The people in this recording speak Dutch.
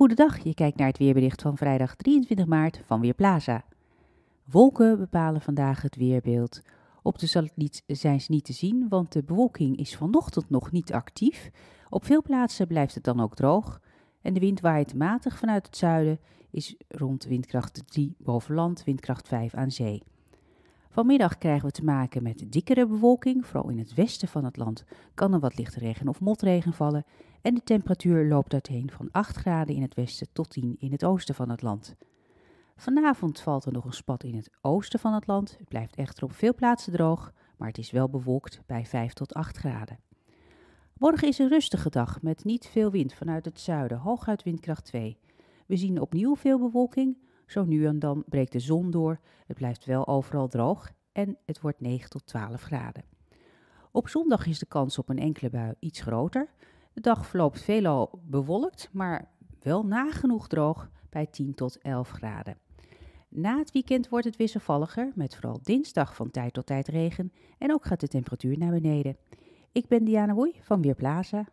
Goedendag, je kijkt naar het weerbericht van vrijdag 23 maart van Weerplaza. Wolken bepalen vandaag het weerbeeld. Op de satelliet zijn ze niet te zien, want de bewolking is vanochtend nog niet actief. Op veel plaatsen blijft het dan ook droog. En de wind waait matig vanuit het zuiden, is rond windkracht 3 boven land, windkracht 5 aan zee. Vanmiddag krijgen we te maken met dikkere bewolking. Vooral in het westen van het land kan er wat lichte regen of motregen vallen. En de temperatuur loopt uiteen van 8 graden in het westen tot 10 in het oosten van het land. Vanavond valt er nog een spat in het oosten van het land. Het blijft echter op veel plaatsen droog, maar het is wel bewolkt bij 5 tot 8 graden. Morgen is een rustige dag met niet veel wind vanuit het zuiden, hooguit windkracht 2. We zien opnieuw veel bewolking, zo nu en dan breekt de zon door, het blijft wel overal droog en het wordt 9 tot 12 graden. Op zondag is de kans op een enkele bui iets groter. De dag verloopt veelal bewolkt, maar wel nagenoeg droog bij 10 tot 11 graden. Na het weekend wordt het wisselvalliger, met vooral dinsdag van tijd tot tijd regen en ook gaat de temperatuur naar beneden. Ik ben Diana Woei van Weerplaza